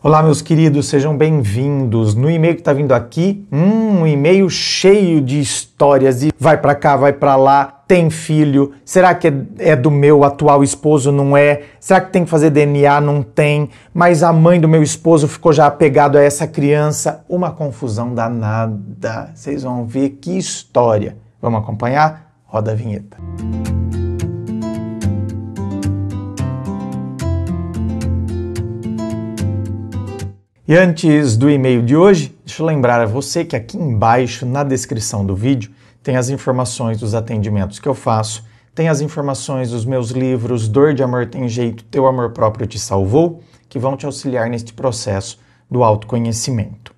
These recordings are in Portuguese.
Olá, meus queridos, sejam bem-vindos. No e-mail que está vindo aqui, hum, um e-mail cheio de histórias e vai para cá, vai para lá, tem filho, será que é, é, do meu atual esposo? Não é? Será que tem que fazer DNA? Não tem. Mas a mãe do meu esposo ficou já apegado a essa criança. Uma confusão danada. Vocês vão ver que história. Vamos acompanhar? Roda a vinheta. Música E antes do e-mail de hoje, deixa eu lembrar a você que aqui embaixo, na descrição do vídeo, tem as informações dos atendimentos que eu faço, tem as informações dos meus livros Dor de Amor Tem Jeito, Teu Amor Próprio Te Salvou, que vão te auxiliar neste processo do autoconhecimento.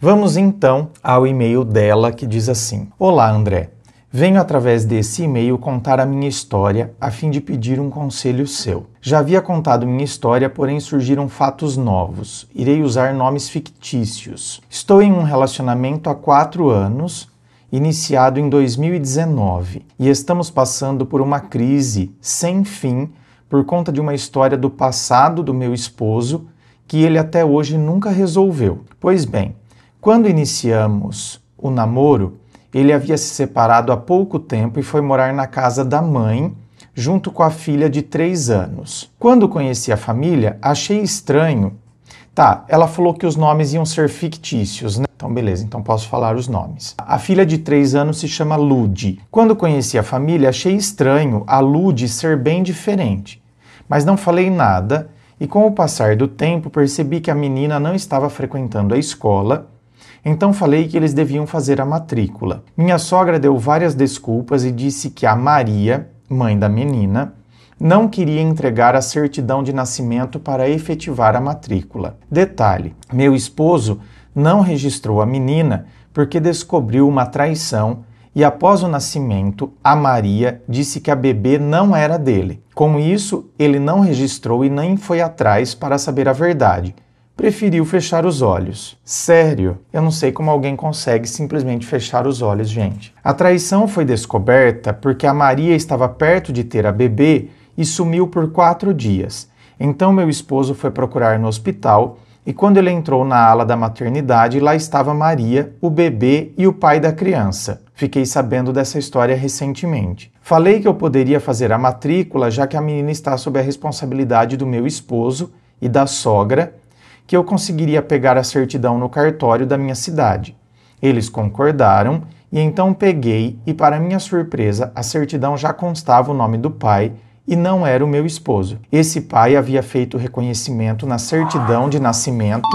Vamos então ao e-mail dela que diz assim: Olá, André. Venho através desse e-mail contar a minha história a fim de pedir um conselho seu. Já havia contado minha história, porém surgiram fatos novos. Irei usar nomes fictícios. Estou em um relacionamento há quatro anos, iniciado em 2019, e estamos passando por uma crise sem fim por conta de uma história do passado do meu esposo que ele até hoje nunca resolveu. Pois bem, quando iniciamos o namoro, ele havia se separado há pouco tempo e foi morar na casa da mãe, junto com a filha de três anos. Quando conheci a família, achei estranho. Tá, ela falou que os nomes iam ser fictícios, né? Então, beleza, então posso falar os nomes. A filha de três anos se chama Lud. Quando conheci a família, achei estranho a Lud ser bem diferente, mas não falei nada. E com o passar do tempo, percebi que a menina não estava frequentando a escola então falei que eles deviam fazer a matrícula. Minha sogra deu várias desculpas e disse que a Maria, mãe da menina, não queria entregar a certidão de nascimento para efetivar a matrícula. Detalhe: meu esposo não registrou a menina porque descobriu uma traição e, após o nascimento, a Maria disse que a bebê não era dele. Com isso, ele não registrou e nem foi atrás para saber a verdade preferiu fechar os olhos. Sério, eu não sei como alguém consegue simplesmente fechar os olhos, gente. A traição foi descoberta porque a Maria estava perto de ter a bebê e sumiu por quatro dias. Então meu esposo foi procurar no hospital e quando ele entrou na ala da maternidade, lá estava Maria, o bebê e o pai da criança. Fiquei sabendo dessa história recentemente. Falei que eu poderia fazer a matrícula já que a menina está sob a responsabilidade do meu esposo e da sogra que eu conseguiria pegar a certidão no cartório da minha cidade. Eles concordaram e então peguei, e para minha surpresa, a certidão já constava o nome do pai e não era o meu esposo. Esse pai havia feito reconhecimento na certidão de nascimento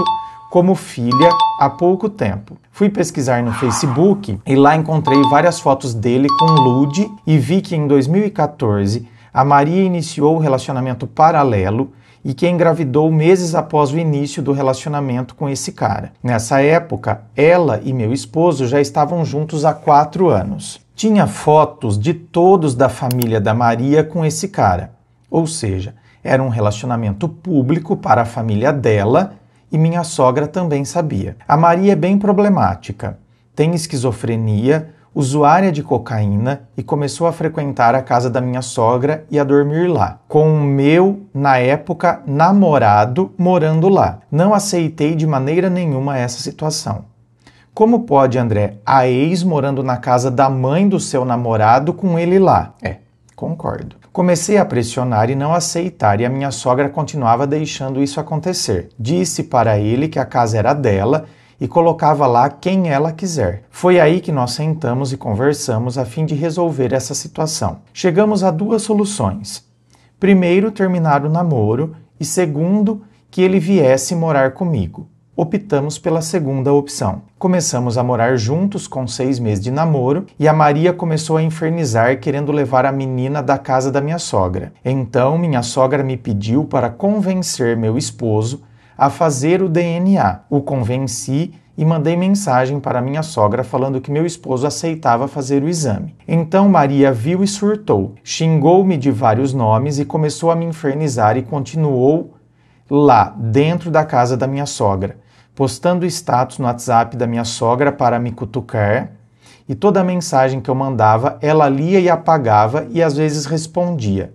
como filha há pouco tempo. Fui pesquisar no Facebook e lá encontrei várias fotos dele com Lude e vi que em 2014 a Maria iniciou o relacionamento paralelo e que engravidou meses após o início do relacionamento com esse cara. Nessa época, ela e meu esposo já estavam juntos há quatro anos. Tinha fotos de todos da família da Maria com esse cara, ou seja, era um relacionamento público para a família dela e minha sogra também sabia. A Maria é bem problemática, tem esquizofrenia, usuária de cocaína e começou a frequentar a casa da minha sogra e a dormir lá, com o meu, na época, namorado morando lá. Não aceitei de maneira nenhuma essa situação. Como pode, André, a ex morando na casa da mãe do seu namorado com ele lá? É, concordo. Comecei a pressionar e não aceitar, e a minha sogra continuava deixando isso acontecer. Disse para ele que a casa era dela e colocava lá quem ela quiser. Foi aí que nós sentamos e conversamos a fim de resolver essa situação. Chegamos a duas soluções. Primeiro, terminar o namoro e segundo, que ele viesse morar comigo. Optamos pela segunda opção. Começamos a morar juntos com seis meses de namoro e a Maria começou a infernizar querendo levar a menina da casa da minha sogra. Então, minha sogra me pediu para convencer meu esposo a fazer o DNA. O convenci e mandei mensagem para minha sogra falando que meu esposo aceitava fazer o exame. Então Maria viu e surtou, xingou-me de vários nomes e começou a me infernizar e continuou lá, dentro da casa da minha sogra, postando status no WhatsApp da minha sogra para me cutucar. E toda mensagem que eu mandava, ela lia e apagava e às vezes respondia.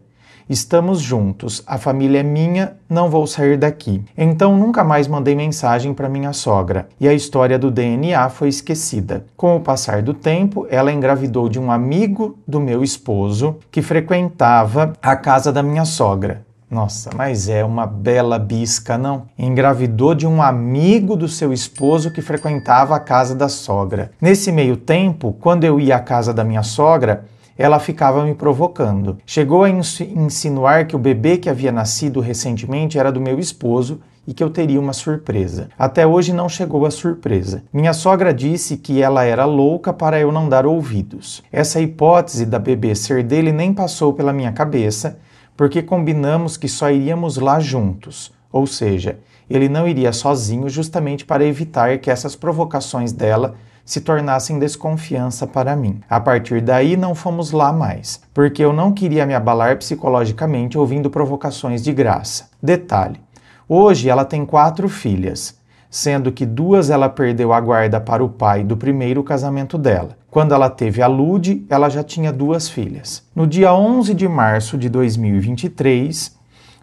Estamos juntos, a família é minha, não vou sair daqui. Então nunca mais mandei mensagem para minha sogra e a história do DNA foi esquecida. Com o passar do tempo, ela engravidou de um amigo do meu esposo que frequentava a casa da minha sogra. Nossa, mas é uma bela bisca, não? Engravidou de um amigo do seu esposo que frequentava a casa da sogra. Nesse meio tempo, quando eu ia à casa da minha sogra, ela ficava me provocando. Chegou a insinuar que o bebê que havia nascido recentemente era do meu esposo e que eu teria uma surpresa. Até hoje não chegou a surpresa. Minha sogra disse que ela era louca para eu não dar ouvidos. Essa hipótese da bebê ser dele nem passou pela minha cabeça, porque combinamos que só iríamos lá juntos, ou seja, ele não iria sozinho justamente para evitar que essas provocações dela se tornassem desconfiança para mim. A partir daí não fomos lá mais, porque eu não queria me abalar psicologicamente ouvindo provocações de graça. Detalhe: hoje ela tem quatro filhas, sendo que duas ela perdeu a guarda para o pai do primeiro casamento dela. Quando ela teve a Lude, ela já tinha duas filhas. No dia 11 de março de 2023,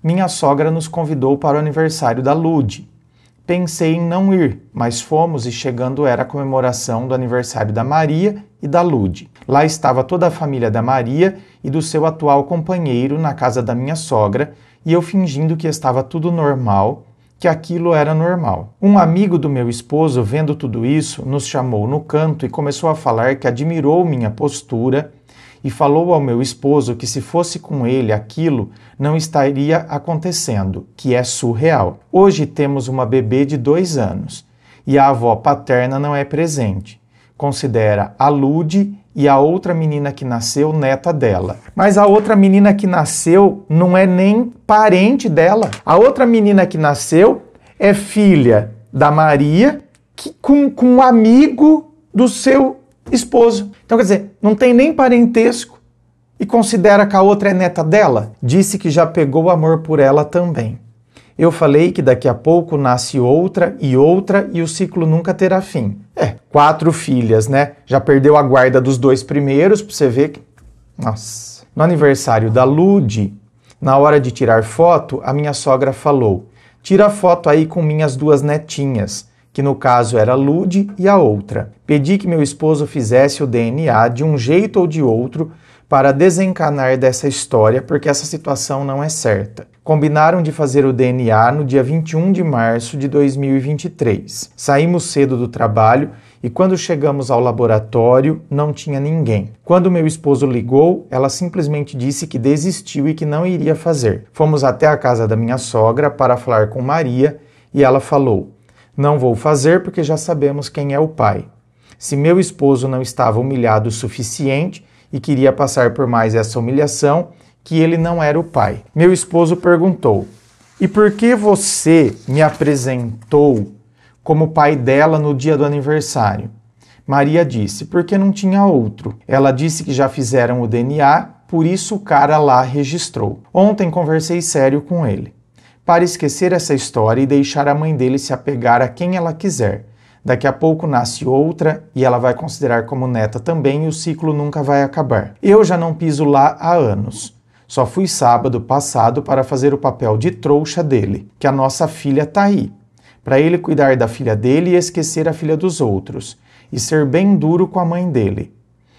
minha sogra nos convidou para o aniversário da Lude, Pensei em não ir, mas fomos e chegando era a comemoração do aniversário da Maria e da Lude. Lá estava toda a família da Maria e do seu atual companheiro na casa da minha sogra, e eu fingindo que estava tudo normal, que aquilo era normal. Um amigo do meu esposo, vendo tudo isso, nos chamou no canto e começou a falar que admirou minha postura e falou ao meu esposo que se fosse com ele aquilo não estaria acontecendo, que é surreal. Hoje temos uma bebê de dois anos e a avó paterna não é presente. Considera a Lude e a outra menina que nasceu neta dela. Mas a outra menina que nasceu não é nem parente dela. A outra menina que nasceu é filha da Maria que, com, com um amigo do seu esposo. Então, quer dizer, não tem nem parentesco e considera que a outra é neta dela. Disse que já pegou amor por ela também. Eu falei que daqui a pouco nasce outra e outra e o ciclo nunca terá fim. É, quatro filhas, né? Já perdeu a guarda dos dois primeiros, pra você ver que. Nossa. No aniversário da Lude, na hora de tirar foto, a minha sogra falou: tira foto aí com minhas duas netinhas que no caso era Lude, e a outra. Pedi que meu esposo fizesse o DNA de um jeito ou de outro para desencanar dessa história, porque essa situação não é certa. Combinaram de fazer o DNA no dia 21 de março de 2023. Saímos cedo do trabalho e quando chegamos ao laboratório não tinha ninguém. Quando meu esposo ligou, ela simplesmente disse que desistiu e que não iria fazer. Fomos até a casa da minha sogra para falar com Maria e ela falou: não vou fazer porque já sabemos quem é o pai. Se meu esposo não estava humilhado o suficiente e queria passar por mais essa humilhação, que ele não era o pai. Meu esposo perguntou: E por que você me apresentou como pai dela no dia do aniversário? Maria disse: Porque não tinha outro. Ela disse que já fizeram o DNA, por isso o cara lá registrou. Ontem conversei sério com ele para esquecer essa história e deixar a mãe dele se apegar a quem ela quiser. Daqui a pouco nasce outra e ela vai considerar como neta também e o ciclo nunca vai acabar. Eu já não piso lá há anos. Só fui sábado passado para fazer o papel de trouxa dele, que a nossa filha tá aí. Para ele cuidar da filha dele e esquecer a filha dos outros, e ser bem duro com a mãe dele.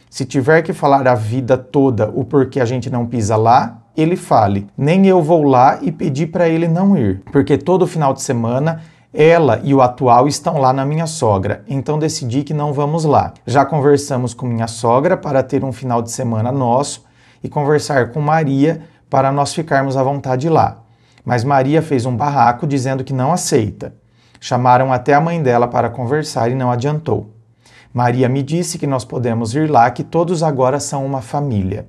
Se tiver que falar a vida toda o porquê a gente não pisa lá, ele fale, nem eu vou lá e pedir para ele não ir, porque todo final de semana ela e o atual estão lá na minha sogra, então decidi que não vamos lá. Já conversamos com minha sogra para ter um final de semana nosso e conversar com Maria para nós ficarmos à vontade lá. Mas Maria fez um barraco dizendo que não aceita. Chamaram até a mãe dela para conversar e não adiantou. Maria me disse que nós podemos ir lá, que todos agora são uma família.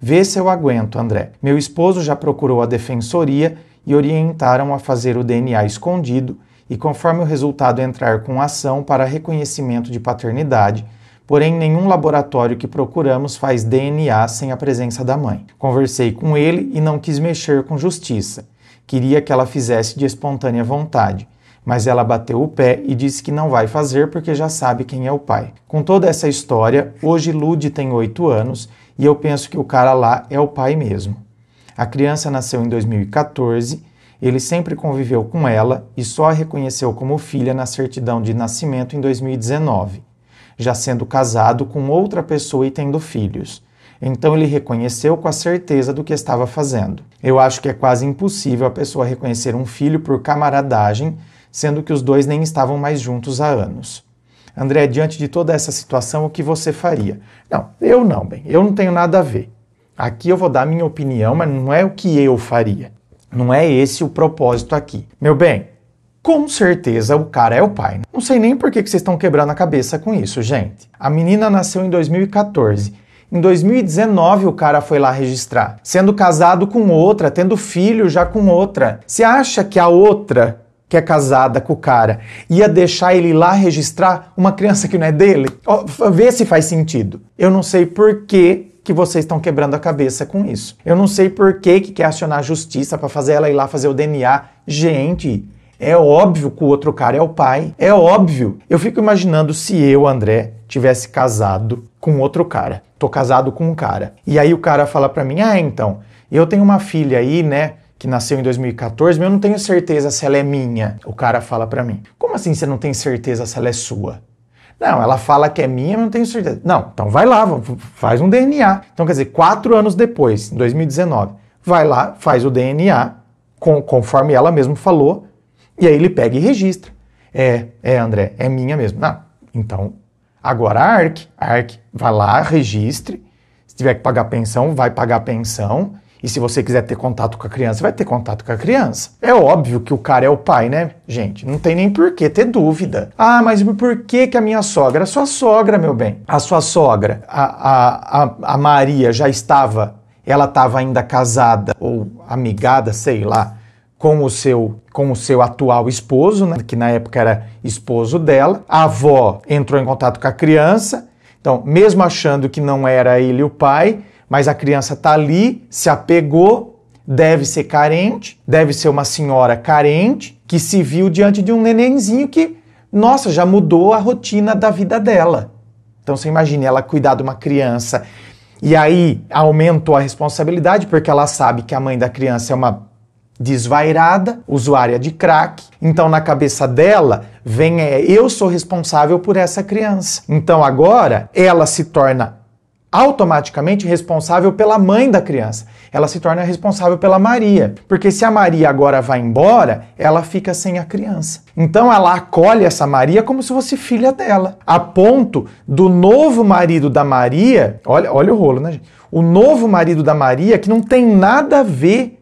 Vê se eu aguento, André. Meu esposo já procurou a defensoria e orientaram a fazer o DNA escondido e conforme o resultado entrar com ação para reconhecimento de paternidade, porém nenhum laboratório que procuramos faz DNA sem a presença da mãe. Conversei com ele e não quis mexer com justiça. Queria que ela fizesse de espontânea vontade, mas ela bateu o pé e disse que não vai fazer porque já sabe quem é o pai. Com toda essa história, hoje Lude tem 8 anos e eu penso que o cara lá é o pai mesmo. A criança nasceu em 2014, ele sempre conviveu com ela e só a reconheceu como filha na certidão de nascimento em 2019, já sendo casado com outra pessoa e tendo filhos. Então ele reconheceu com a certeza do que estava fazendo. Eu acho que é quase impossível a pessoa reconhecer um filho por camaradagem, sendo que os dois nem estavam mais juntos há anos. André, diante de toda essa situação, o que você faria? Não, eu não, bem, eu não tenho nada a ver. Aqui eu vou dar minha opinião, mas não é o que eu faria. Não é esse o propósito aqui. Meu bem, com certeza o cara é o pai. Né? Não sei nem por que vocês estão quebrando a cabeça com isso, gente. A menina nasceu em 2014. Em 2019 o cara foi lá registrar, sendo casado com outra, tendo filho já com outra. Você acha que a outra que é casada com o cara, ia deixar ele lá registrar uma criança que não é dele? Oh, vê se faz sentido. Eu não sei por que que vocês estão quebrando a cabeça com isso. Eu não sei por que que quer acionar a justiça para fazer ela ir lá fazer o DNA. Gente, é óbvio que o outro cara é o pai. É óbvio. Eu fico imaginando se eu, André, tivesse casado com outro cara. Tô casado com um cara. E aí o cara fala para mim: "Ah, então, eu tenho uma filha aí, né? que nasceu em 2014, mas eu não tenho certeza se ela é minha. O cara fala para mim: Como assim você não tem certeza se ela é sua? Não, ela fala que é minha, mas não tenho certeza. Não, então vai lá, faz um DNA. Então, quer dizer, quatro anos depois, em 2019, vai lá, faz o DNA, com, conforme ela mesmo falou, e aí ele pega e registra. É, é, André, é minha mesmo. Não, então, agora a ARC, a ARC vai lá, registre. Se tiver que pagar pensão, vai pagar pensão. E se você quiser ter contato com a criança, vai ter contato com a criança. É óbvio que o cara é o pai, né, gente? Não tem nem por que ter dúvida. Ah, mas por que, que a minha sogra? A sua sogra, meu bem. A sua sogra, a, a, a, a Maria, já estava, ela estava ainda casada ou amigada, sei lá, com o seu com o seu atual esposo, né, que na época era esposo dela. A avó entrou em contato com a criança. Então, mesmo achando que não era ele o pai, mas a criança está ali, se apegou, deve ser carente, deve ser uma senhora carente que se viu diante de um nenenzinho que, nossa, já mudou a rotina da vida dela. Então você imagine ela cuidar de uma criança e aí aumentou a responsabilidade porque ela sabe que a mãe da criança é uma desvairada, usuária de crack. Então, na cabeça dela, vem é, eu sou responsável por essa criança. Então, agora, ela se torna automaticamente responsável pela mãe da criança. Ela se torna responsável pela Maria, porque se a Maria agora vai embora, ela fica sem a criança. Então ela acolhe essa Maria como se fosse filha dela, a ponto do novo marido da Maria, olha, olha o rolo, né, gente? O novo marido da Maria que não tem nada a ver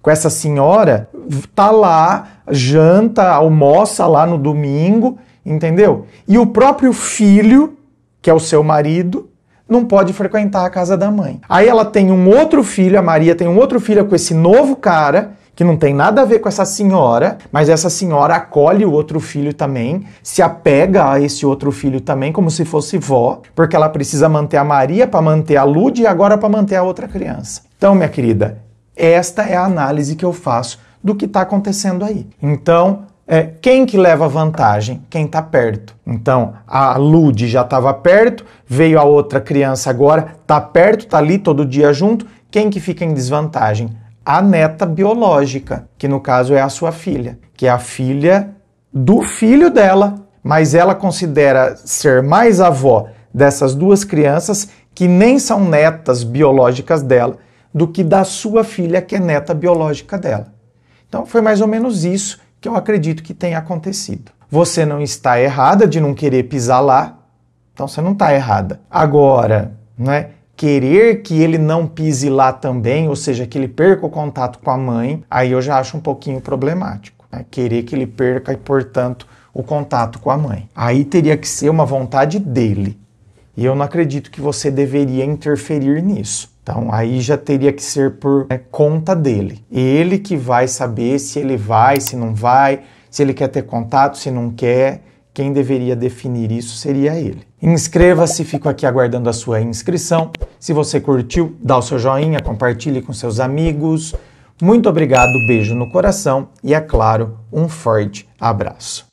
com essa senhora, tá lá, janta, almoça lá no domingo, entendeu? E o próprio filho, que é o seu marido, não pode frequentar a casa da mãe. Aí ela tem um outro filho, a Maria tem um outro filho com esse novo cara, que não tem nada a ver com essa senhora, mas essa senhora acolhe o outro filho também, se apega a esse outro filho também como se fosse vó, porque ela precisa manter a Maria para manter a Lud e agora para manter a outra criança. Então, minha querida, esta é a análise que eu faço do que está acontecendo aí. Então, é quem que leva vantagem? Quem está perto. Então, a Lud já estava perto, veio a outra criança agora, está perto, está ali todo dia junto. Quem que fica em desvantagem? A neta biológica, que no caso é a sua filha, que é a filha do filho dela, mas ela considera ser mais avó dessas duas crianças que nem são netas biológicas dela, do que da sua filha que é neta biológica dela. Então foi mais ou menos isso que eu acredito que tenha acontecido. Você não está errada de não querer pisar lá, então você não está errada. Agora, né, querer que ele não pise lá também, ou seja, que ele perca o contato com a mãe, aí eu já acho um pouquinho problemático. Né? Querer que ele perca e, portanto, o contato com a mãe. Aí teria que ser uma vontade dele. E eu não acredito que você deveria interferir nisso. Então, aí já teria que ser por né, conta dele. Ele que vai saber se ele vai, se não vai, se ele quer ter contato, se não quer. Quem deveria definir isso seria ele. Inscreva-se, fico aqui aguardando a sua inscrição. Se você curtiu, dá o seu joinha, compartilhe com seus amigos. Muito obrigado, beijo no coração e, é claro, um forte abraço.